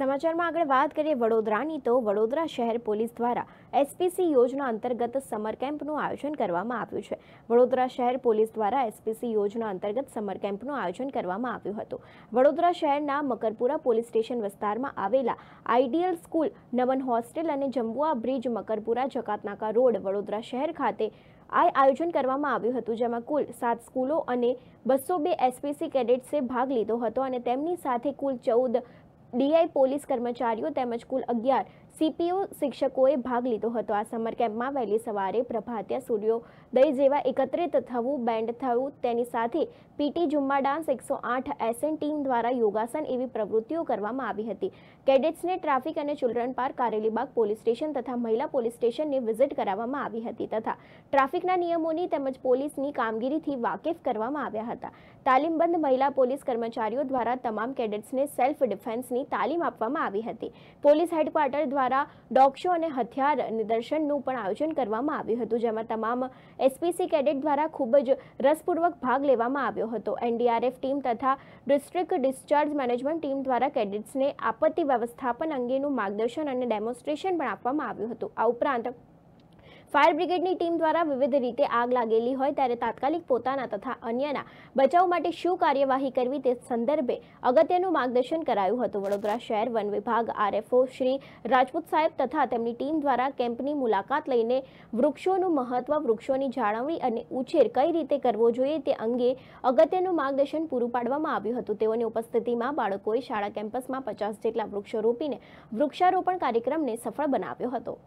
સમાચારમાં આગળ વાત કરીએ વડોદરાની તો વડોદરા શહેર પોલીસ દ્વારા એસપીસી યોજના અંતર્ગત સમર કેમ્પનું આયોજન કરવામાં આવ્યું છે વડોદરા શહેર પોલીસ દ્વારા એસપીસી યોજના અંતર્ગત સમર કેમ્પનું આયોજન કરવામાં આવ્યું હતું વડોદરા શહેરના મકરપુરા પોલીસ સ્ટેશન વિસ્તારમાં આવેલા આઈડિયલ સ્કૂલ નમન હોસ્ટેલ અને જંબુઆ બ્રિજ મકરપુરા જકાતનાકા રોડ વડોદરા શહેર ખાતે આ આયોજન કરવામાં આવ્યું હતું જેમાં કુલ સાત સ્કૂલો અને બસો બે એસપીસી કેડેટ્સે ભાગ લીધો હતો અને તેમની સાથે કુલ ચૌદ ડીઆઈ પોલીસ કર્મચારીઓ તેમજ કુલ અગિયાર સીપીઓ શિક્ષકોએ ભાગ લીધો હતો આ સમર કેમ્પમાં વહેલી સવારે પ્રભાત્યા સૂર્યોદય જેવા એકત્રિત થવું બેન્ડ થવું તેની સાથે પીટી ઝુમ્મા ડાન્સ એકસો આઠ એસએન ટીમ દ્વારા યોગાસન એવી પ્રવૃત્તિઓ કરવામાં આવી હતી કેડેટ્સને ટ્રાફિક અને children park Karelibaug police station તથા મહિલા પોલીસ સ્ટેશનને વિઝિટ કરાવવામાં આવી હતી તથા ટ્રાફિકના નિયમોની તેમજ પોલીસની કામગીરીથી વાકેફ કરવામાં આવ્યા હતા તાલીમબંધ મહિલા પોલીસ કર્મચારીઓ દ્વારા તમામ કેડેટ્સને સેલ્ફ ડિફેન્સની તાલીમ આપવામાં આવી હતી પોલીસ હેડક્વાર્ટર દ્વારા દ્વારા ડોગ અને હથિયાર નિદર્શનનું પણ આયોજન કરવામાં આવ્યું હતું જેમાં તમામ એસપીસી કેડેટ દ્વારા ખૂબ જ રસપૂર્વક ભાગ લેવામાં આવ્યો હતો એનડીઆરએફ ટીમ તથા ડિસ્ટ્રિક્ટ ડિસ્ચાર્જ મેનેજમેન્ટ ટીમ દ્વારા કેડેટ્સને આપત્તિ વ્યવસ્થાપન અંગેનું માર્ગદર્શન અને ડેમોન્સ્ટ્રેશન પણ આપવામાં આવ્યું હતું આ ઉપરાંત ફાયર બ્રિગેડની ટીમ દ્વારા વિવિધ રીતે આગ લાગેલી હોય ત્યારે તાત્કાલિક પોતાના તથા અન્યના બચાવ માટે શું કાર્યવાહી કરવી તે સંદર્ભે અગત્યનું માર્ગદર્શન કરાયું હતું વડોદરા શહેર વન વિભાગ આરએફઓ શ્રી રાજપૂત સાહેબ તથા તેમની ટીમ દ્વારા કેમ્પની મુલાકાત લઈને વૃક્ષોનું મહત્વ વૃક્ષોની જાળવણી અને ઉછેર કઈ રીતે કરવો જોઈએ તે અંગે અગત્યનું માર્ગદર્શન પૂરું પાડવામાં આવ્યું હતું તેઓની ઉપસ્થિતિમાં બાળકોએ શાળા કેમ્પસમાં પચાસ જેટલા વૃક્ષો રોપીને વૃક્ષારોપણ કાર્યક્રમને સફળ બનાવ્યો હતો